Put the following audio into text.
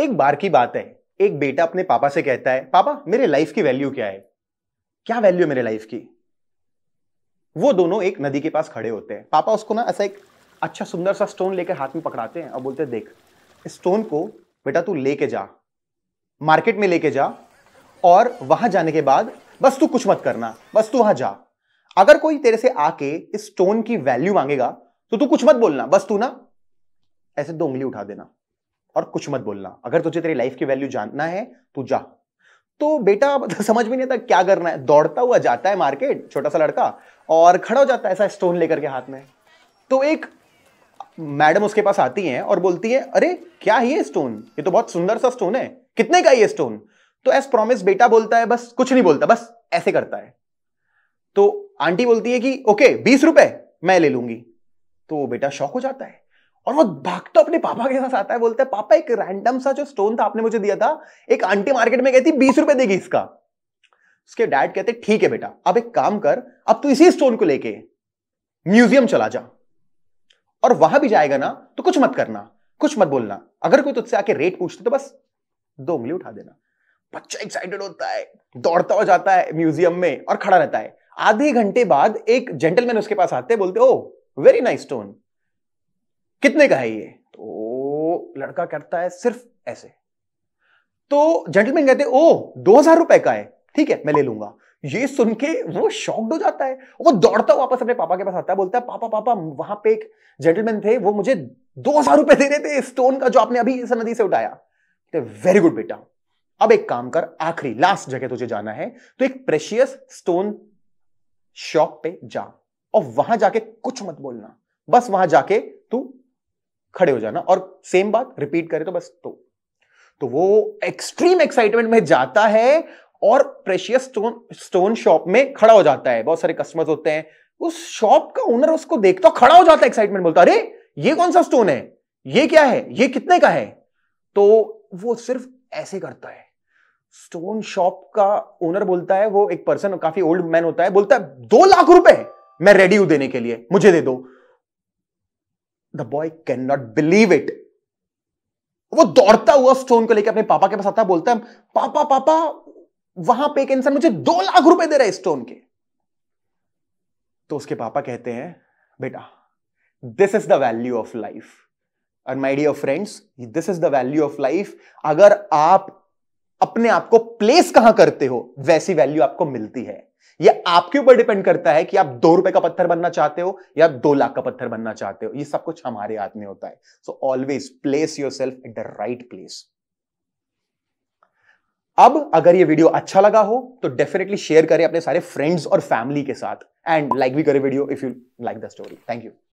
एक बार की बात है एक बेटा अपने पापा से कहता है पापा मेरे लाइफ की वैल्यू क्या है क्या वैल्यू है मेरे लाइफ की वो दोनों एक नदी के पास खड़े होते हैं पापा उसको ना ऐसा एक अच्छा सुंदर सा स्टोन लेकर हाथ में पकड़ाते हैं और बोलते हैं देख इस स्टोन को बेटा तू लेके जा मार्केट में लेके जा और वहां जाने के बाद बस तू कुछ मत करना बस तू वहां जा अगर कोई तेरे से आके इस स्टोन की वैल्यू मांगेगा तो तू कुछ मत बोलना बस तू ना ऐसे दो उंगली उठा देना और कुछ मत बोलना अगर तुझे तेरी लाइफ की वैल्यू जानना है तू जा तो बेटा तो समझ में नहीं आता क्या करना है दौड़ता हुआ जाता है मार्केट छोटा सा लड़का और खड़ा हो जाता है ऐसा स्टोन लेकर के हाथ में तो एक मैडम उसके पास आती है और बोलती है अरे क्या है ये स्टोन ये तो बहुत सुंदर सा स्टोन है कितने का ये स्टोन तो एस प्रॉमिस बेटा बोलता है बस कुछ नहीं बोलता बस ऐसे करता है तो आंटी बोलती है कि ओके बीस रुपए मैं ले लूंगी तो बेटा शौक हो जाता है और वो भाग तो अपने पापा के साथ आता है बोलता है पापा एक रैंडम सा जो स्टोन था आपने मुझे दिया था एक आंटी मार्केट में कहती बीस रुपए देगी इसका उसके डैड कहते ठीक है बेटा अब एक काम कर अब तू इसी स्टोन को लेके म्यूजियम चला जा और वहां भी जाएगा ना तो कुछ मत करना कुछ मत बोलना अगर कोई तुझसे आके रेट पूछते तो बस दो उंगली उठा देना बच्चा एक्साइटेड होता है दौड़ता हुआ जाता है म्यूजियम में और खड़ा रहता है आधे घंटे बाद एक जेंटलमैन उसके पास आते हैं बोलते ओ वेरी नाइस स्टोन कितने का है ये तो लड़का करता है सिर्फ ऐसे तो जेंटलमैन कहते हैं ओ दो हजार रुपए का है ठीक है मैं ले लूंगा ये सुन के वो शॉक्ड हो जाता है वो दौड़ता वापस अपने पापा के पास आता है बोलता है पापा पापा वहां पे एक जेंटलमैन थे वो मुझे दो हजार रुपए दे रहे थे स्टोन का जो आपने अभी इस नदी से उठाया तो वेरी गुड बेटा अब एक काम कर आखिरी लास्ट जगह तुझे जाना है तो एक प्रेशियस स्टोन शॉप पे जा और वहां जाके कुछ मत बोलना बस वहां जाके तू खड़े हो जाना और सेम बात रिपीट करे तो बस तो तो वो एक्सट्रीम एक्साइटमेंट में जाता है और प्रेशियस स्टोन स्टोन शॉप में खड़ा हो जाता है बहुत सारे कस्टमर्स होते हैं उस शॉप का ओनर उसको देखता तो खड़ा हो जाता है एक्साइटमेंट बोलता अरे ये कौन सा स्टोन है ये क्या है ये कितने का है तो वो सिर्फ ऐसे करता है स्टोन शॉप का ओनर बोलता है वो एक पर्सन काफी ओल्ड मैन होता है बोलता है दो लाख रुपए मैं रेडी हूं देने के लिए मुझे दे दो the boy can not believe it वो दौड़ता हुआ स्टोन को लेकर अपने पापा के पास आता बोलता है पापा पापा वहां पे एक इंसान मुझे दो लाख रुपए दे रहा है स्टोन के तो उसके पापा कहते हैं बेटा this is the value of life और my dear friends this is the value of life अगर आप अपने आप को प्लेस कहां करते हो वैसी वैल्यू आपको मिलती है यह आपके ऊपर डिपेंड करता है कि आप दो रुपए का पत्थर बनना चाहते हो या दो लाख का पत्थर बनना चाहते हो ये सब कुछ हमारे हाथ में होता है so always place yourself at the right place अब अगर ये वीडियो अच्छा लगा हो तो डेफिनेटली शेयर करें अपने सारे फ्रेंड्स और फैमिली के साथ एंड लाइक भी करें video if you like the story thank you